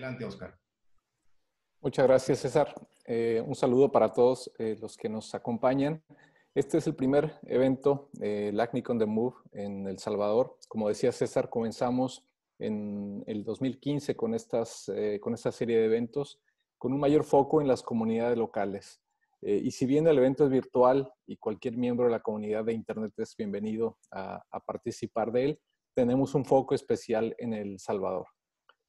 Adelante, Oscar. Muchas gracias, César. Eh, un saludo para todos eh, los que nos acompañan. Este es el primer evento eh, el LACNIC on the Move en El Salvador. Como decía César, comenzamos en el 2015 con, esta serie de eventos con un mayor foco en las comunidades locales. y si bien el evento es virtual y cualquier miembro de la comunidad de Internet es bienvenido a participar de él, tenemos un foco especial en El Salvador.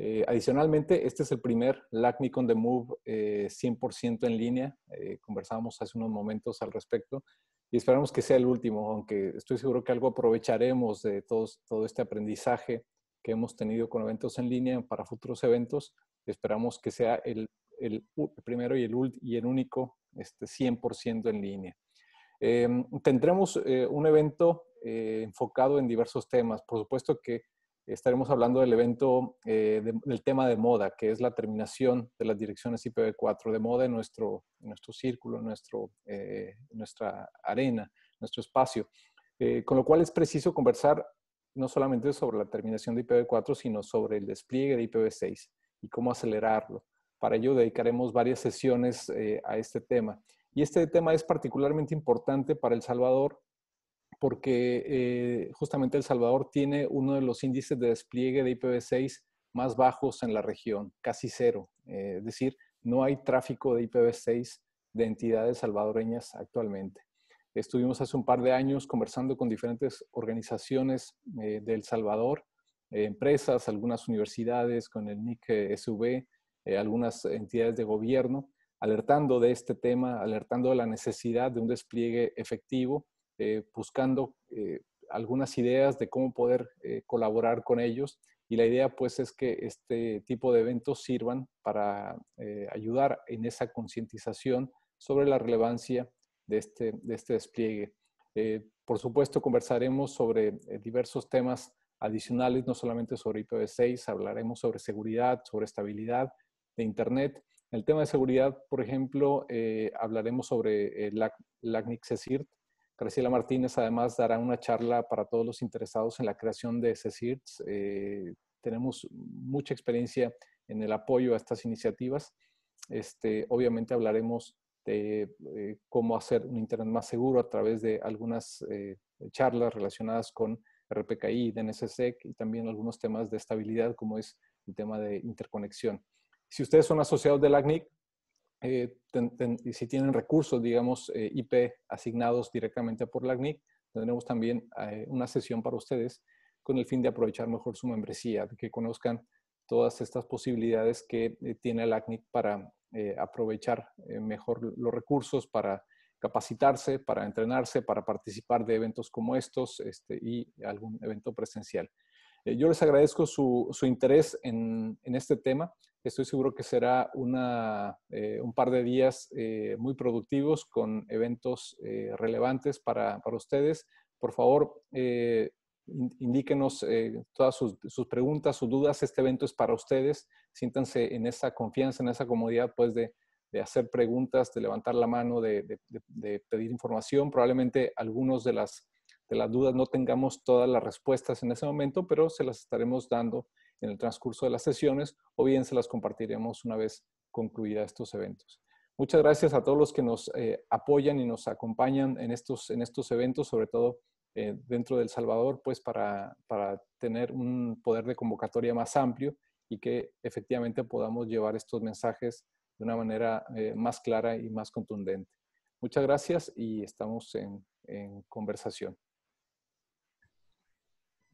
Eh, adicionalmente, este es el primer LACNIC on the Move 100% eh, en línea. Eh, conversábamos hace unos momentos al respecto y esperamos que sea el último, aunque estoy seguro que algo aprovecharemos de todo este aprendizaje que hemos tenido con eventos en línea para futuros eventos. Esperamos que sea el, primero y el, y único este, 100% en línea. Em, tendremos eh, un evento enfocado en diversos temas. Por supuesto que estaremos hablando del evento, eh, del tema de moda, que es la terminación de las direcciones IPv4 de moda en nuestro, nuestro círculo, en nuestro, eh, nuestra arena, nuestro espacio. Eh, con lo cual es preciso conversar no solamente sobre la terminación de IPv4, sino sobre el despliegue de IPv6 y cómo acelerarlo. Para ello dedicaremos varias sesiones a este tema. Y este tema es particularmente importante para El Salvador porque eh, justamente El Salvador tiene uno de los índices de despliegue de IPv6 más bajos en la región, casi cero. Eh, es decir, no hay tráfico de IPv6 de entidades salvadoreñas actualmente. Estuvimos hace un par de años conversando con diferentes organizaciones del eh, de El Salvador, empresas, algunas universidades, con el NIC e SV, algunas entidades de gobierno, alertando de este tema, alertando de la necesidad de un despliegue efectivo eh, buscando eh, algunas ideas de cómo poder eh, colaborar con ellos y la idea pues es que este tipo de eventos sirvan para ayudar en esa concientización sobre la relevancia de este, de este despliegue. por supuesto conversaremos sobre diversos temas adicionales, no solamente sobre IPv6, hablaremos sobre seguridad, sobre estabilidad de Internet, el tema de seguridad, por ejemplo, hablaremos sobre eh, LACNIC-CESIRT, Graciela Martínez además dará una charla para todos los interesados en la creación de CECIRTS. Eh, tenemos mucha experiencia en el apoyo a estas iniciativas. Este, obviamente hablaremos de eh, cómo hacer un Internet más seguro a través de algunas eh, charlas relacionadas con RPKI, DNSSEC y también algunos temas de estabilidad como es el tema de interconexión. Si ustedes son asociados del ACNIC, eh, si tienen recursos, digamos, eh, IP asignados directamente por la CNIC, tendremos también eh, una sesión para ustedes con el fin de aprovechar mejor su membresía, de que conozcan todas estas posibilidades que tiene la CNIC para aprovechar mejor los recursos, para capacitarse, para entrenarse, para participar de eventos como estos este, y algún evento presencial. Eh, yo les agradezco su, interés en, este tema. Estoy seguro que será eh, un par de días eh, muy productivos con eventos relevantes para, ustedes. Por favor, indíquenos todas sus, preguntas, sus dudas. Este evento es para ustedes. Siéntanse en esa confianza, en esa comodidad pues, de, hacer preguntas, de levantar la mano, de pedir información. Probablemente algunos de las de las dudas no tengamos todas las respuestas en ese momento, pero se las estaremos dando en el transcurso de las sesiones o bien se las compartiremos una vez concluida estos eventos. Muchas gracias a todos los que nos eh, apoyan y nos acompañan en estos, en estos eventos, sobre todo eh, dentro del Salvador, pues para, para tener un poder de convocatoria más amplio y que efectivamente podamos llevar estos mensajes de una manera eh, más clara y más contundente. Muchas gracias y estamos en conversación.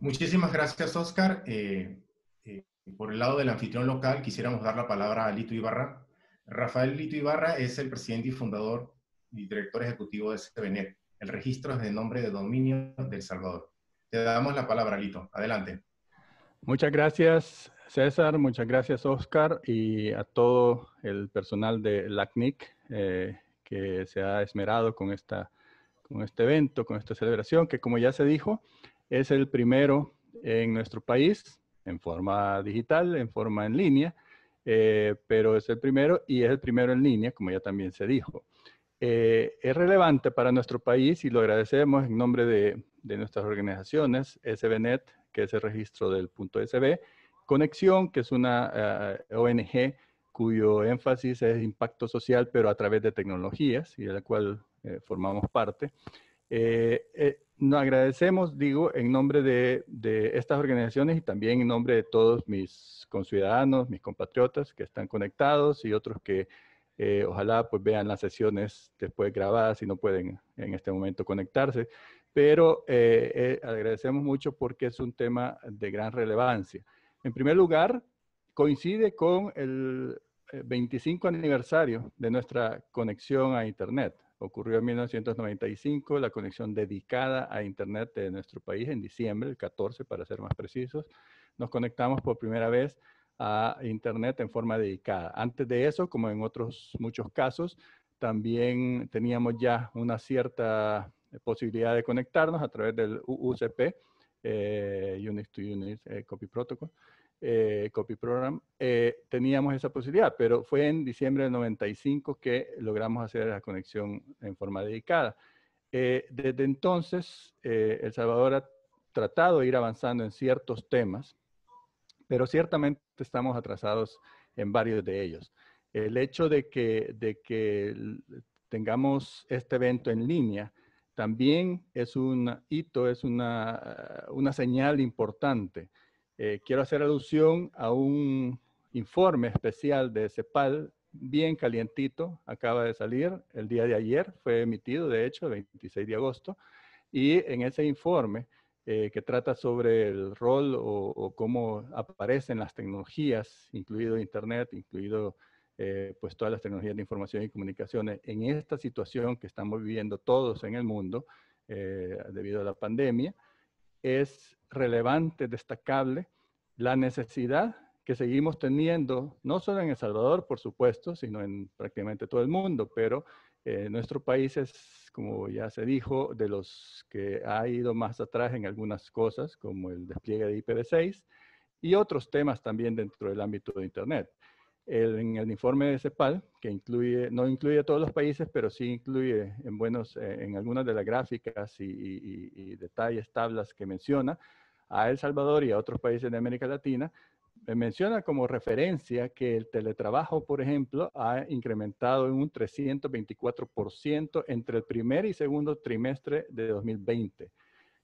Muchísimas gracias, Oscar. Eh, eh, por el lado del anfitrión local, quisiéramos dar la palabra a Lito Ibarra. Rafael Lito Ibarra es el presidente y fundador y director ejecutivo de CBNet. El registro de nombre de dominio del Salvador. Te damos la palabra, Lito. Adelante. Muchas gracias, César. Muchas gracias, Oscar, y a todo el personal de LACNIC eh, que se ha esmerado con, esta, con este evento, con esta celebración, que como ya se dijo, es el primero en nuestro país, en forma digital, en forma en línea, eh, pero es el primero y es el primero en línea, como ya también se dijo. Eh, es relevante para nuestro país y lo agradecemos en nombre de, nuestras organizaciones, SBNet, que es el registro del punto SB, Conexión, que es una eh, ONG cuyo énfasis es impacto social, pero a través de tecnologías y de la cual formamos parte. Eh, eh, nos agradecemos, digo, en nombre de, estas organizaciones y también en nombre de todos mis conciudadanos, mis compatriotas que están conectados y otros que eh, ojalá pues vean las sesiones después grabadas y no pueden en este momento conectarse. Pero agradecemos mucho porque es un tema de gran relevancia. En primer lugar, coincide con el 25 aniversario de nuestra conexión a Internet ocurrió en 1995, la conexión dedicada a Internet de nuestro país en diciembre, el 14 para ser más precisos, nos conectamos por primera vez a Internet en forma dedicada. Antes de eso, como en otros muchos casos, también teníamos ya una cierta posibilidad de conectarnos a través del UCP, eh, Unix to Unix eh, Copy Protocol, eh, Copy Program, eh, teníamos esa posibilidad, pero fue en diciembre del 95 que logramos hacer la conexión en forma dedicada. Eh, desde entonces, El Salvador ha tratado de ir avanzando en ciertos temas, pero ciertamente estamos atrasados en varios de ellos. El hecho de que, de que tengamos este evento en línea también es un hito, es una, una señal importante eh, quiero hacer alusión a un informe especial de CEPAL bien calientito, acaba de salir el día de ayer, fue emitido de hecho el 26 de agosto, y en ese informe eh, que trata sobre el rol o, cómo aparecen las tecnologías, incluido Internet, incluido eh, pues todas las tecnologías de información y comunicaciones, en esta situación que estamos viviendo todos en el mundo debido a la pandemia, es relevante, destacable, la necesidad que seguimos teniendo, no solo en El Salvador, por supuesto, sino en prácticamente todo el mundo, pero eh, nuestro país es, como ya se dijo, de los que ha ido más atrás en algunas cosas, como el despliegue de IPv6 y otros temas también dentro del ámbito de Internet en el informe de CEPAL, que incluye, no incluye a todos los países, pero sí incluye en, buenos, eh, en algunas de las gráficas y, y detalles, tablas que menciona, a El Salvador y a otros países de América Latina, eh, menciona como referencia que el teletrabajo, por ejemplo, ha incrementado en un 324% entre el primer y segundo trimestre de 2020.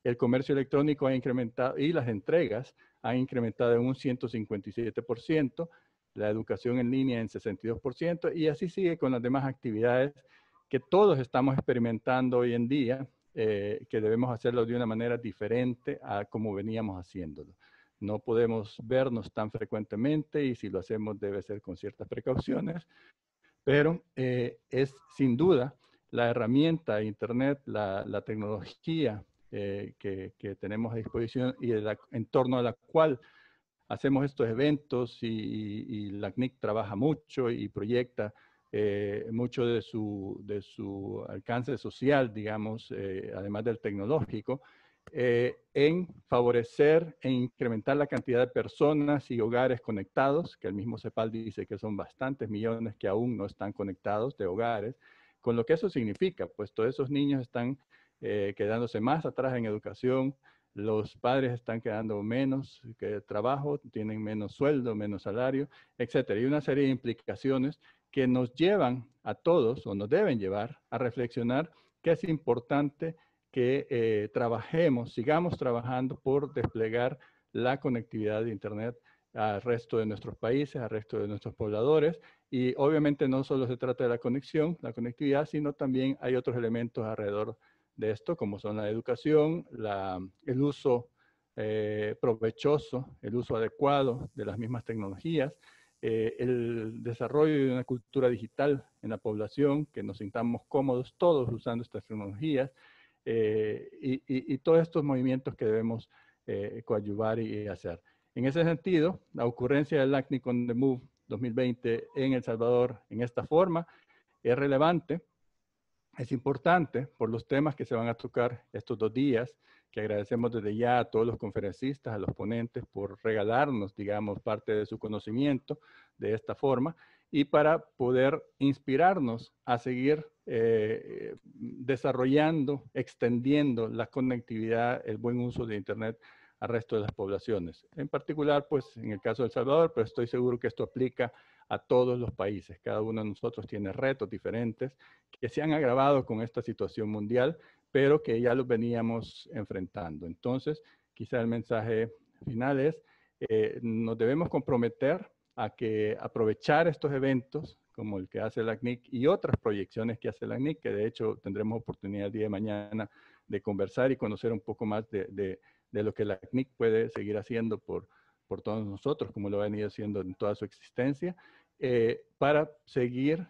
El comercio electrónico ha incrementado y las entregas han incrementado en un 157%, la educación en línea en 62% y así sigue con las demás actividades que todos estamos experimentando hoy en día, eh, que debemos hacerlo de una manera diferente a como veníamos haciéndolo. No podemos vernos tan frecuentemente y si lo hacemos debe ser con ciertas precauciones, pero eh, es sin duda la herramienta Internet, la, tecnología eh, que, tenemos a disposición y en torno a la cual hacemos estos eventos y, la CNIC trabaja mucho y proyecta eh, mucho de su, alcance social, digamos, eh, además del tecnológico, eh, en favorecer e incrementar la cantidad de personas y hogares conectados, que el mismo CEPAL dice que son bastantes millones que aún no están conectados de hogares, con lo que eso significa, pues todos esos niños están quedándose más atrás en educación, los padres están quedando menos que trabajo, tienen menos sueldo, menos salario, etcétera. Y una serie de implicaciones que nos llevan a todos, o nos deben llevar, a reflexionar que es importante que eh, trabajemos, sigamos trabajando por desplegar la conectividad de Internet al resto de nuestros países, al resto de nuestros pobladores. Y obviamente no solo se trata de la conexión, la conectividad, sino también hay otros elementos alrededor de esto, como son la educación, el uso eh, provechoso, el uso adecuado de las mismas tecnologías, eh, el desarrollo de una cultura digital en la población, que nos sintamos cómodos todos usando estas tecnologías, eh, y, todos estos movimientos que debemos coadyuvar y, hacer. En ese sentido, la ocurrencia del Acne Con the Move 2020 en El Salvador en esta forma es relevante es importante por los temas que se van a tocar estos dos días, que agradecemos desde ya a todos los conferencistas, a los ponentes por regalarnos, digamos, parte de su conocimiento de esta forma y para poder inspirarnos a seguir eh, desarrollando, extendiendo la conectividad, el buen uso de Internet al resto de las poblaciones. En particular, pues en el caso de El Salvador, pero estoy seguro que esto aplica a todos los países. Cada uno de nosotros tiene retos diferentes que se han agravado con esta situación mundial, pero que ya los veníamos enfrentando. Entonces, quizá el mensaje final es, eh, nos debemos comprometer a que aprovechar estos eventos como el que hace la CNIC y otras proyecciones que hace la CNIC, que de hecho tendremos oportunidad el día de mañana de conversar y conocer un poco más de, de lo que la CNIC puede seguir haciendo por, por todos nosotros, como lo ha venido haciendo en toda su existencia, eh, para seguir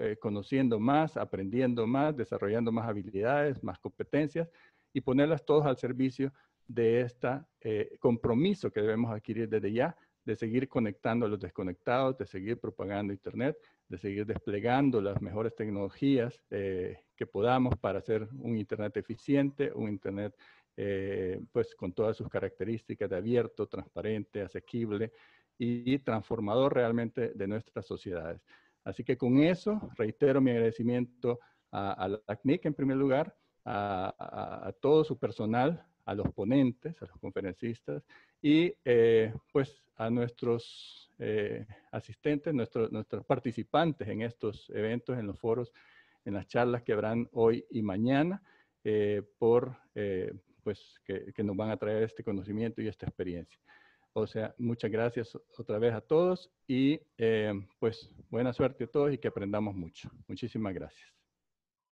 eh, conociendo más, aprendiendo más, desarrollando más habilidades, más competencias y ponerlas todas al servicio de este compromiso que debemos adquirir desde ya de seguir conectando a los desconectados, de seguir propagando Internet, de seguir desplegando las mejores tecnologías que podamos para hacer un Internet eficiente, un Internet eh, pues con todas sus características de abierto, transparente, asequible y, transformador realmente de nuestras sociedades. Así que con eso reitero mi agradecimiento a, a la CNIC en primer lugar, a, todo su personal, a los ponentes, a los conferencistas y eh, pues a nuestros eh, asistentes, nuestros, nuestros participantes en estos eventos, en los foros, en las charlas que habrán hoy y mañana eh, por pues, que, nos van a traer este conocimiento y esta experiencia. O sea, muchas gracias otra vez a todos y eh, pues buena suerte a todos y que aprendamos mucho. Muchísimas gracias.